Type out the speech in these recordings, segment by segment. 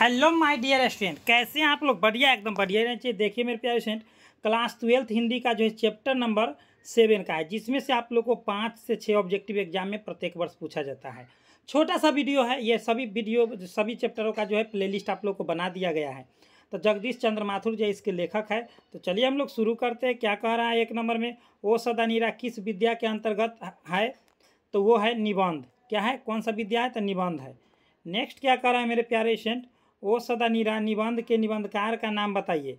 hello my dear student कैसे हैं आप लोग बढ़िया एकदम बढ़िया रहना चाहिए देखिए मेरे प्यारे स्टूडेंट क्लास ट्वेल्थ हिंदी का जो है चैप्टर नंबर सेवन का है जिसमें से आप लोग को पाँच से छः ऑब्जेक्टिव एग्जाम में प्रत्येक वर्ष पूछा जाता है छोटा सा वीडियो है ये सभी वीडियो सभी चैप्टरों का जो है प्ले आप लोग को बना दिया गया है तो जगदीश चंद्र माथुर जो इसके लेखक है तो चलिए हम लोग शुरू करते हैं क्या कह रहा है एक नंबर में ओ सदा नीरा किस विद्या के अंतर्गत है तो वो है निबंध क्या है कौन सा विद्या है तो निबंध है नेक्स्ट क्या कह रहा है मेरे प्यारे स्टूडेंट ओ सदा निरा निबंध के निबंधकार का नाम बताइए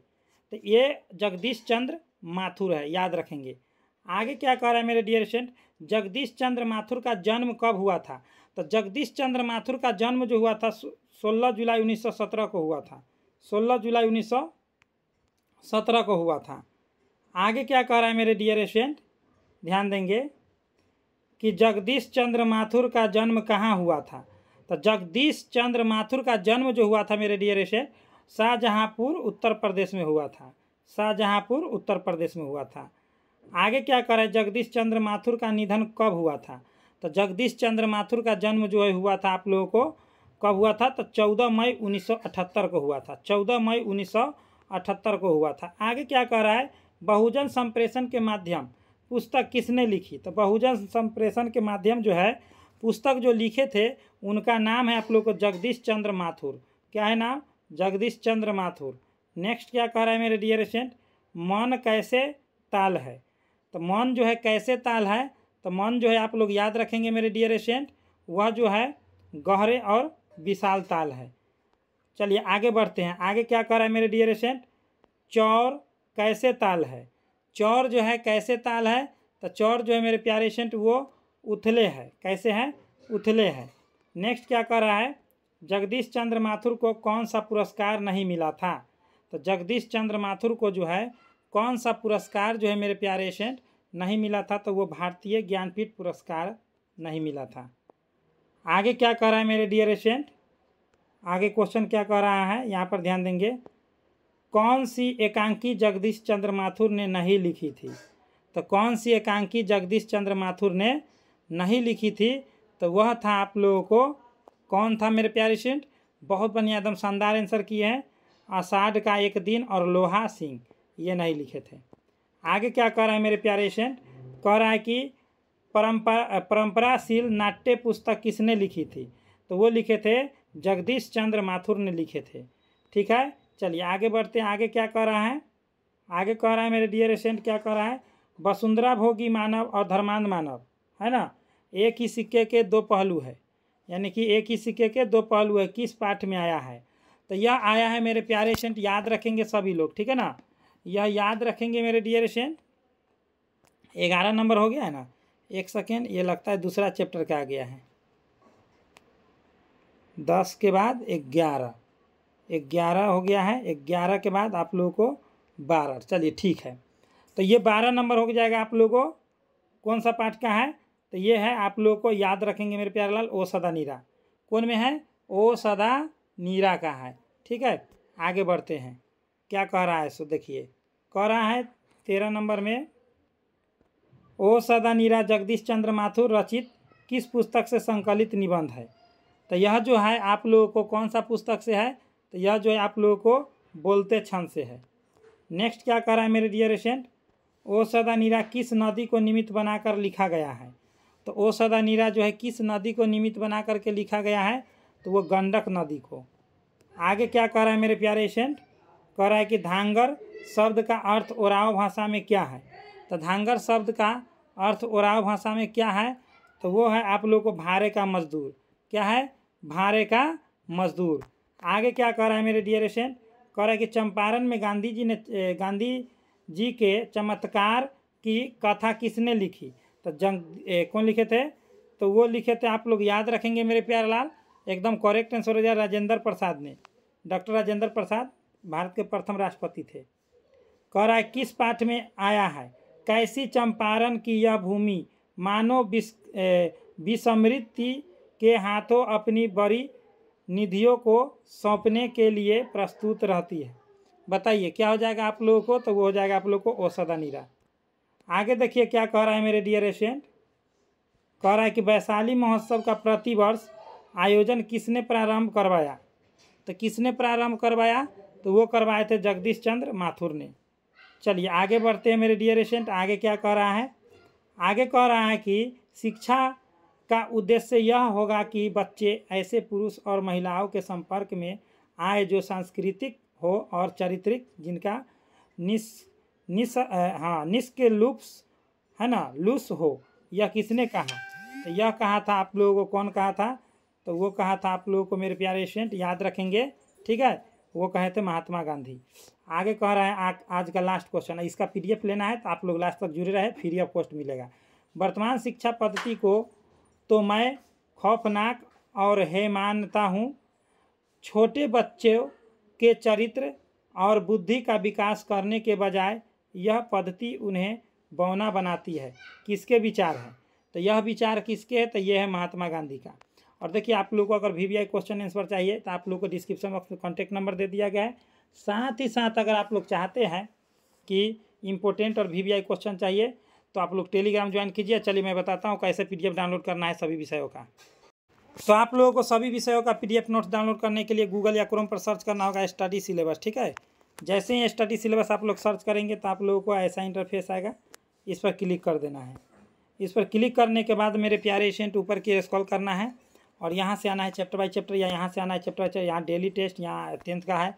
तो ये जगदीश चंद्र माथुर है याद रखेंगे आगे क्या कह रहा है मेरे डियर स्टूडेंट जगदीश चंद्र माथुर का जन्म कब हुआ था तो जगदीश चंद्र माथुर का जन्म जो हुआ था सोलह जुलाई उन्नीस सौ सत्रह को हुआ था सोलह जुलाई उन्नीस सौ सत्रह को हुआ था आगे क्या कह रहा है मेरे डियर स्टूडेंट ध्यान देंगे कि जगदीश चंद्र माथुर का जन्म कहाँ हुआ था तो जगदीश चंद्र माथुर का जन्म जो हुआ था मेरे डियर से शाहजहाँपुर उत्तर प्रदेश में हुआ था शाहजहाँपुर उत्तर प्रदेश में हुआ था आगे क्या करें जगदीश चंद्र माथुर का निधन कब हुआ था तो जगदीश चंद्र माथुर का जन्म जो है हुआ था आप लोगों को कब हुआ था तो चौदह मई उन्नीस को हुआ था चौदह मई उन्नीस को हुआ था आगे क्या कर रहा है बहुजन संप्रेषण के माध्यम पुस्तक किसने लिखी तो बहुजन संप्रेषण के माध्यम जो है पुस्तक जो लिखे थे उनका नाम है आप लोग को जगदीश चंद्र माथुर क्या है नाम जगदीश चंद्र माथुर नेक्स्ट क्या कह रहा है मेरे डियर स्टेंट मन कैसे ताल है तो मन जो है कैसे ताल है तो मन जो है आप लोग याद रखेंगे मेरे डियर स्टेंट वह जो है गहरे और विशाल ताल है चलिए आगे बढ़ते हैं आगे क्या कह रहा है मेरे डियर स्टेंट चौर कैसे ताल है चौर जो है कैसे ताल है तो चौर जो है मेरे प्यारे स्टेंट वो उथले है कैसे हैं उथले है नेक्स्ट क्या कर रहा है जगदीश चंद्र माथुर को कौन सा पुरस्कार नहीं मिला था तो जगदीश चंद्र माथुर को जो है कौन सा पुरस्कार जो है मेरे प्यारे एशेंट नहीं मिला था तो वो भारतीय ज्ञानपीठ पुरस्कार नहीं मिला था आगे क्या कह रहा है मेरे डियर एशेंट आगे क्वेश्चन क्या कह रहा है यहाँ पर ध्यान देंगे कौन सी एकांकी जगदीश चंद्र माथुर ने नहीं लिखी थी तो कौन सी एकांकी जगदीश चंद्र माथुर ने नहीं लिखी थी तो वह था आप लोगों को कौन था मेरे प्यारे स्टूडेंट बहुत बढ़िया एकदम शानदार आंसर किए हैं आषाढ़ का एक दिन और लोहा सिंह ये नहीं लिखे थे आगे क्या कह रहा है मेरे प्यारे स्टूडेंट कह रहा है कि परंपरा परंपराशील नाट्य पुस्तक किसने लिखी थी तो वो लिखे थे जगदीश चंद्र माथुर ने लिखे थे ठीक है चलिए आगे बढ़ते हैं आगे क्या कह रहा है आगे कह रहा है मेरे डियर एसेंट क्या कह रहा है वसुंधरा भोगी मानव और धर्मांध मानव है ना एक ही सिक्के के दो पहलू है यानी कि एक ही सिक्के के दो पहलू है किस पाठ में आया है तो यह आया है मेरे प्यारे एशेंट याद रखेंगे सभी लोग ठीक है ना यह याद रखेंगे मेरे डियर एशेंट ग्यारह नंबर हो गया है ना एक सेकेंड ये लगता है दूसरा चैप्टर का आ गया है दस के बाद ग्यारह ग्यारह हो गया है ग्यारह के बाद आप लोगों को बारह चलिए ठीक है तो ये बारह नंबर हो जाएगा आप लोगों को कौन सा पाठ का है तो ये है आप लोगों को याद रखेंगे मेरे प्यारे लाल ओ सदा नीरा कौन में है ओ सदा नीरा का है ठीक है आगे बढ़ते हैं क्या कह रहा है सो देखिए कह रहा है तेरह नंबर में ओ सदा नीरा जगदीश चंद्र माथुर रचित किस पुस्तक से संकलित निबंध है तो यह जो है आप लोगों को कौन सा पुस्तक से है तो यह जो है आप लोगों को बोलते क्षण से है नेक्स्ट क्या कह रहा है मेरे डियर स्टूडेंट ओ सदा नीरा किस नदी को निमित्त बनाकर लिखा गया है तो ओ सदा नीरा जो है किस नदी को निमित्त बना करके लिखा गया है तो वो गंडक नदी को आगे क्या कह रहा है मेरे प्यारे एशेंट कह रहा है कि धांगर शब्द का अर्थ ओराव भाषा में क्या है तो धांगर शब्द का अर्थ ओराव भाषा में क्या है तो वो है आप लोग को भारे का मजदूर क्या है भारे का मजदूर आगे क्या कह रहा है मेरे डियर एशेंट कह रहा है कि चंपारण में गांधी जी ने गांधी जी के चमत्कार की कथा किसने लिखी तो जंग ए, कौन लिखे थे तो वो लिखे थे आप लोग याद रखेंगे मेरे प्यार लाल एकदम करेक्ट आंसर हो जाए राजेंद्र प्रसाद ने डॉक्टर राजेंद्र प्रसाद भारत के प्रथम राष्ट्रपति थे कह रहा है किस पाठ में आया है कैसी चंपारण की यह भूमि मानो विस्मृति के हाथों अपनी बड़ी निधियों को सौंपने के लिए प्रस्तुत रहती है बताइए क्या हो जाएगा आप लोगों को तो वो हो जाएगा आप लोगों को औसदा नीरा आगे देखिए क्या कह रहा है मेरे डियर एशियंट कह रहा है कि वैशाली महोत्सव का प्रतिवर्ष आयोजन किसने प्रारंभ करवाया तो किसने प्रारंभ करवाया तो वो करवाए थे जगदीश चंद्र माथुर ने चलिए आगे बढ़ते हैं मेरे डियर स्टूडेंट आगे क्या कह रहा है आगे कह रहा है कि शिक्षा का उद्देश्य यह होगा कि बच्चे ऐसे पुरुष और महिलाओं के संपर्क में आए जो सांस्कृतिक हो और चारित्रिक जिनका निस् निस हाँ निष्के लुप्स है ना लुस हो यह किसने कहा तो यह कहा था आप लोगों को कौन कहा था तो वो कहा था आप लोगों को मेरे प्यारे स्टूडेंट याद रखेंगे ठीक है वो कहे थे महात्मा गांधी आगे कह रहे हैं आ, आज का लास्ट क्वेश्चन है इसका पी लेना है तो आप लोग लास्ट तक जुड़े रहे फ्री ऑफ कॉस्ट मिलेगा वर्तमान शिक्षा पद्धति को तो मैं खौफनाक और है मानता हूँ छोटे बच्चों के चरित्र और बुद्धि का विकास करने के बजाय यह पद्धति उन्हें बौना बनाती है किसके विचार हैं तो यह विचार किसके है तो यह है महात्मा गांधी का और देखिए आप लोग को अगर वी क्वेश्चन आंसर चाहिए तो आप लोग को डिस्क्रिप्शन बॉक्स में कॉन्टैक्ट नंबर दे दिया गया है साथ ही साथ अगर आप लोग चाहते हैं कि इम्पोर्टेंट और वी क्वेश्चन चाहिए तो आप लोग टेलीग्राम ज्वाइन कीजिए चलिए मैं बताता हूँ कैसे पी डाउनलोड करना है सभी विषयों का तो आप लोगों को सभी विषयों का पी नोट्स डाउनलोड करने के लिए गूगल या क्रोम पर सर्च करना होगा स्टडी सिलेबस ठीक है जैसे ही स्टडी सिलेबस आप लोग सर्च करेंगे तो आप लोगों को ऐसा इंटरफेस आएगा इस पर क्लिक कर देना है इस पर क्लिक करने के बाद मेरे प्यारे एशेंट ऊपर की स्कॉल करना है और यहाँ से आना है चैप्टर बाई चैप्टर या यहाँ से आना है चैप्टर चैप्टर यहाँ डेली टेस्ट यहाँ टेंथ का है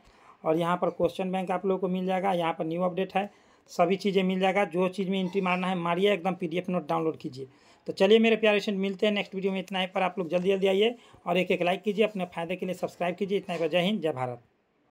और यहाँ पर क्वेश्चन बैंक आप लोगों को मिल जाएगा यहाँ पर न्यू अपडेट है सभी चीज़ें मिल जाएगा जो चीज़ में एंट्री मारना है मारिए एकदम पी नोट डाउनलोड कीजिए तो चलिए मेरे प्यारे एशेंट मिलते हैं नेक्स्ट वीडियो में इतना ही पर आप लोग जल्दी जल्दी आइए और एक एक लाइक कीजिए अपने फायदे के लिए सब्सक्राइब कीजिए इतना ही पर जय हिंद जय भारत